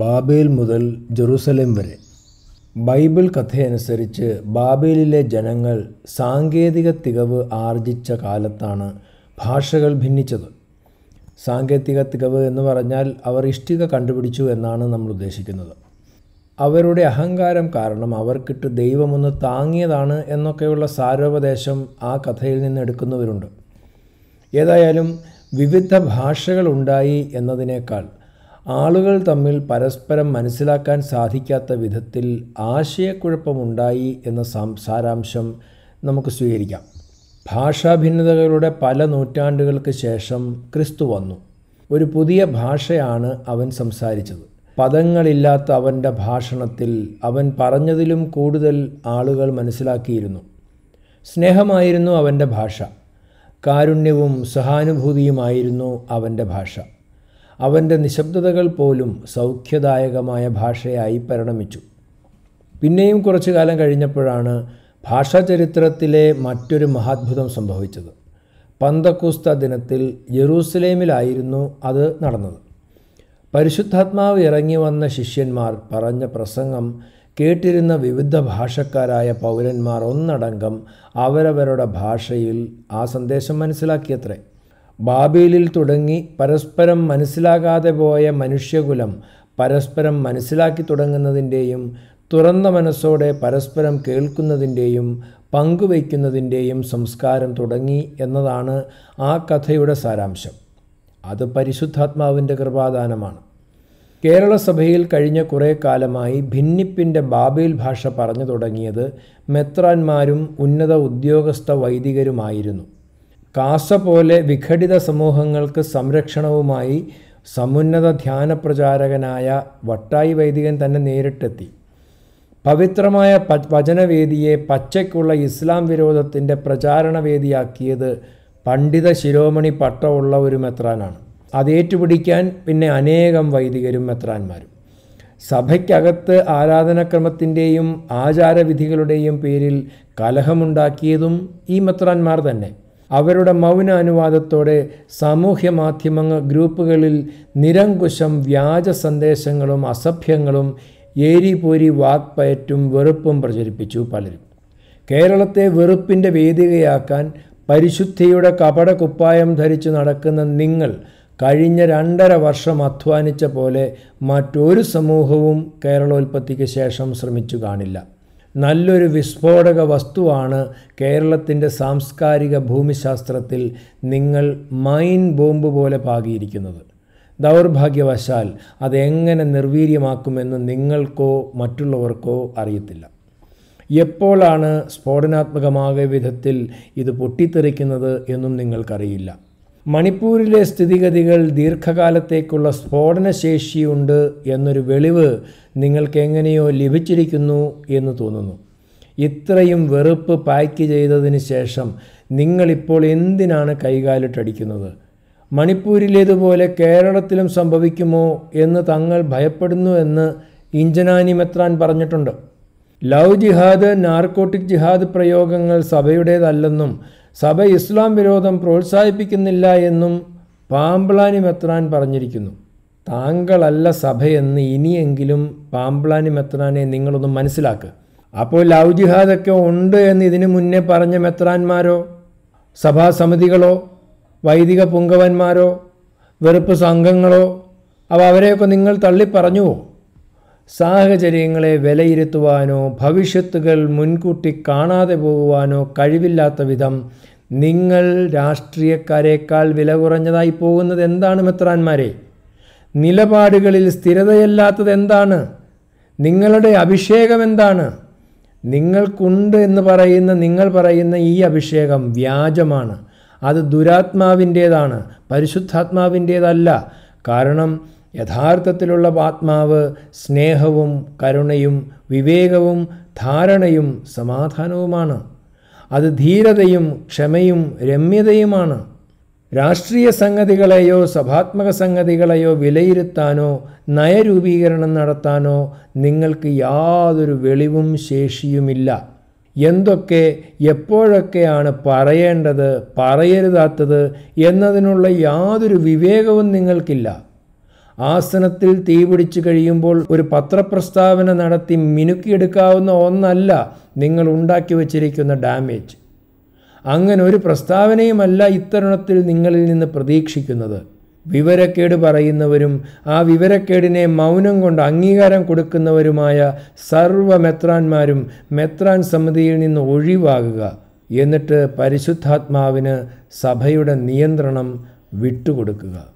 Babel മുതൽ Jerusalem വരെ Bible കഥയനുസരിച്ച് ബാബേലിലെ ജനങ്ങൾ സാങ്കേതിക തികവ് ആർജിച്ച കാലത്താണ് ഭാഷകൾ ഭിന്നിച്ചത് സാങ്കേതിക തികവ് എന്ന് പറഞ്ഞാൽ അവർ ഇഷ്ടിക കണ്ടുപിടിച്ചു എന്നാണ് നമ്മൾ ഉദ്ദേശിക്കുന്നത് അവരുടെ അഹങ്കാരം കാരണം അവർക്കിട്ട് ദൈവമൊന്ന് താങ്ങിയതാണ് എന്നൊക്കെയുള്ള സാരോപദേശം ആ കഥയിൽ നിന്ന് എടുക്കുന്നവരുണ്ട് ഏതായാലും വിവിധ ഭാഷകളുണ്ടായി എന്നതിനേക്കാൾ ആളുകൾ തമ്മിൽ പരസ്പരം മനസ്സിലാക്കാൻ സാധിക്കാത്ത വിധത്തിൽ ആശയക്കുഴപ്പമുണ്ടായി എന്ന സാരാംശം നമുക്ക് സ്വീകരിക്കാം ഭാഷാഭിന്നതകളുടെ പല നൂറ്റാണ്ടുകൾക്ക് ശേഷം ക്രിസ്തു വന്നു ഒരു പുതിയ ഭാഷയാണ് അവൻ സംസാരിച്ചത് പദങ്ങളില്ലാത്ത അവൻ്റെ ഭാഷണത്തിൽ അവൻ പറഞ്ഞതിലും കൂടുതൽ ആളുകൾ മനസ്സിലാക്കിയിരുന്നു സ്നേഹമായിരുന്നു അവൻ്റെ ഭാഷ കാരുണ്യവും സഹാനുഭൂതിയുമായിരുന്നു അവൻ്റെ ഭാഷ അവൻ്റെ നിശബ്ദതകൾ പോലും സൗഖ്യദായകമായ ഭാഷയായി പരിണമിച്ചു പിന്നെയും കുറച്ചു കാലം കഴിഞ്ഞപ്പോഴാണ് ഭാഷാചരിത്രത്തിലെ മറ്റൊരു മഹാത്ഭുതം സംഭവിച്ചത് പന്തക്കൂസ്ത ദിനത്തിൽ ജെറൂസലേമിലായിരുന്നു അത് നടന്നത് പരിശുദ്ധാത്മാവ് ഇറങ്ങി വന്ന ശിഷ്യന്മാർ പറഞ്ഞ പ്രസംഗം കേട്ടിരുന്ന വിവിധ ഭാഷക്കാരായ പൗരന്മാർ ഒന്നടങ്കം അവരവരുടെ ഭാഷയിൽ ആ സന്ദേശം മനസ്സിലാക്കിയത്രേ ബാബേലിൽ തുടങ്ങി പരസ്പരം മനസ്സിലാകാതെ പോയ മനുഷ്യകുലം പരസ്പരം മനസ്സിലാക്കി തുടങ്ങുന്നതിൻ്റെയും തുറന്ന മനസ്സോടെ പരസ്പരം കേൾക്കുന്നതിൻ്റെയും പങ്കുവയ്ക്കുന്നതിൻ്റെയും സംസ്കാരം തുടങ്ങി എന്നതാണ് ആ കഥയുടെ സാരാംശം അത് പരിശുദ്ധാത്മാവിൻ്റെ കൃപാദാനമാണ് കേരള സഭയിൽ കഴിഞ്ഞ കുറേ കാലമായി ഭിന്നിപ്പിൻ്റെ ബാബേൽ ഭാഷ പറഞ്ഞു തുടങ്ങിയത് മെത്രാന്മാരും ഉന്നത ഉദ്യോഗസ്ഥ വൈദികരുമായിരുന്നു കാസ പോലെ വിഘടിത സമൂഹങ്ങൾക്ക് സംരക്ഷണവുമായി സമുന്നത ധ്യാന പ്രചാരകനായ വട്ടായി വൈദികൻ തന്നെ നേരിട്ടെത്തി പവിത്രമായ പ വചനവേദിയെ പച്ചയ്ക്കുള്ള ഇസ്ലാം വിരോധത്തിൻ്റെ പ്രചാരണവേദിയാക്കിയത് പണ്ഡിത ശിരോമണി പട്ടമുള്ള ഒരു മെത്രാനാണ് അതേറ്റുപിടിക്കാൻ പിന്നെ അനേകം വൈദികരും മെത്രാന്മാരും സഭയ്ക്കകത്ത് ആരാധനാക്രമത്തിൻ്റെയും ആചാരവിധികളുടെയും പേരിൽ കലഹമുണ്ടാക്കിയതും ഈ മെത്രാന്മാർ തന്നെ അവരുടെ മൗന അനുവാദത്തോടെ സാമൂഹ്യ മാധ്യമങ്ങൾ ഗ്രൂപ്പുകളിൽ നിരങ്കുശം വ്യാജ സന്ദേശങ്ങളും അസഭ്യങ്ങളും ഏരിപോരി വാക്പയറ്റും വെറുപ്പും പ്രചരിപ്പിച്ചു പലരും കേരളത്തെ വെറുപ്പിൻ്റെ വേദികയാക്കാൻ പരിശുദ്ധിയുടെ കപട കുപ്പായം ധരിച്ചു നടക്കുന്ന നിങ്ങൾ കഴിഞ്ഞ രണ്ടര വർഷം അധ്വാനിച്ച പോലെ മറ്റൊരു സമൂഹവും കേരളോൽപ്പത്തിക്ക് ശേഷം ശ്രമിച്ചു കാണില്ല നല്ലൊരു വിസ്ഫോടക വസ്തുവാണ് കേരളത്തിൻ്റെ സാംസ്കാരിക ഭൂമിശാസ്ത്രത്തിൽ നിങ്ങൾ മൈൻ ബോംബ് പോലെ പാകിയിരിക്കുന്നത് ദൗർഭാഗ്യവശാൽ അതെങ്ങനെ നിർവീര്യമാക്കുമെന്ന് നിങ്ങൾക്കോ മറ്റുള്ളവർക്കോ അറിയത്തില്ല എപ്പോഴാണ് സ്ഫോടനാത്മകമായ വിധത്തിൽ ഇത് പൊട്ടിത്തെറിക്കുന്നത് എന്നും നിങ്ങൾക്കറിയില്ല മണിപ്പൂരിലെ സ്ഥിതിഗതികൾ ദീർഘകാലത്തേക്കുള്ള സ്ഫോടനശേഷിയുണ്ട് എന്നൊരു വെളിവ് നിങ്ങൾക്ക് എങ്ങനെയോ ലഭിച്ചിരിക്കുന്നു എന്ന് തോന്നുന്നു ഇത്രയും വെറുപ്പ് പാക്ക് ചെയ്തതിന് ശേഷം നിങ്ങളിപ്പോൾ എന്തിനാണ് കൈകാലിട്ടടിക്കുന്നത് മണിപ്പൂരിലേതുപോലെ കേരളത്തിലും സംഭവിക്കുമോ എന്ന് തങ്ങൾ ഭയപ്പെടുന്നു എന്ന് ഇഞ്ചനാനി മെത്രാൻ പറഞ്ഞിട്ടുണ്ട് ലവ് ജിഹാദ് നാർക്കോട്ടിക് ജിഹാദ് പ്രയോഗങ്ങൾ സഭയുടേതല്ലെന്നും സഭ ഇസ്ലാം വിരോധം പ്രോത്സാഹിപ്പിക്കുന്നില്ല എന്നും പാമ്പ്ളാനി മെത്രാൻ പറഞ്ഞിരിക്കുന്നു താങ്കളല്ല സഭയെന്ന് ഇനിയെങ്കിലും പാമ്പ്ളാനി മെത്രാനെ നിങ്ങളൊന്ന് മനസ്സിലാക്കുക അപ്പോൾ ലൗജിഹാദൊക്കെ ഉണ്ട് എന്ന് ഇതിനു മുന്നേ പറഞ്ഞ മെത്രാന്മാരോ സഭാസമിതികളോ വൈദിക പുങ്കവന്മാരോ വെറുപ്പ് സംഘങ്ങളോ അവ അവരെയൊക്കെ നിങ്ങൾ തള്ളിപ്പറഞ്ഞുവോ സാഹചര്യങ്ങളെ വിലയിരുത്തുവാനോ ഭവിഷ്യത്തുകൾ മുൻകൂട്ടി കാണാതെ പോകുവാനോ കഴിവില്ലാത്ത വിധം നിങ്ങൾ രാഷ്ട്രീയക്കാരേക്കാൾ വില കുറഞ്ഞതായി പോകുന്നത് എന്താണ് മെത്രാന്മാരെ നിലപാടുകളിൽ സ്ഥിരതയല്ലാത്തത് എന്താണ് നിങ്ങളുടെ അഭിഷേകം എന്താണ് നിങ്ങൾക്കുണ്ട് എന്ന് പറയുന്ന നിങ്ങൾ പറയുന്ന ഈ അഭിഷേകം വ്യാജമാണ് അത് ദുരാത്മാവിൻ്റേതാണ് പരിശുദ്ധാത്മാവിൻ്റേതല്ല കാരണം യഥാർത്ഥത്തിലുള്ള ആത്മാവ് സ്നേഹവും കരുണയും വിവേകവും ധാരണയും സമാധാനവുമാണ് അത് ധീരതയും ക്ഷമയും രമ്യതയുമാണ് രാഷ്ട്രീയ സംഗതികളെയോ സഭാത്മക സംഗതികളെയോ വിലയിരുത്താനോ നയരൂപീകരണം നടത്താനോ നിങ്ങൾക്ക് യാതൊരു വെളിവും ശേഷിയുമില്ല എന്തൊക്കെ എപ്പോഴൊക്കെയാണ് പറയേണ്ടത് പറയരുതാത്തത് എന്നതിനുള്ള യാതൊരു വിവേകവും നിങ്ങൾക്കില്ല ആസനത്തിൽ തീപിടിച്ചു കഴിയുമ്പോൾ ഒരു പത്രപ്രസ്താവന നടത്തി മിനുക്കിയെടുക്കാവുന്ന ഒന്നല്ല നിങ്ങൾ ഉണ്ടാക്കി വച്ചിരിക്കുന്ന ഡാമേജ് അങ്ങനെ ഒരു പ്രസ്താവനയുമല്ല ഇത്തരുണത്തിൽ നിങ്ങളിൽ നിന്ന് പ്രതീക്ഷിക്കുന്നത് വിവരക്കേട് പറയുന്നവരും ആ വിവരക്കേടിനെ മൗനം കൊണ്ട് അംഗീകാരം കൊടുക്കുന്നവരുമായ സർവ്വ മെത്രാന്മാരും മെത്രാൻ സമിതിയിൽ നിന്ന് ഒഴിവാകുക എന്നിട്ട് പരിശുദ്ധാത്മാവിന് സഭയുടെ നിയന്ത്രണം വിട്ടുകൊടുക്കുക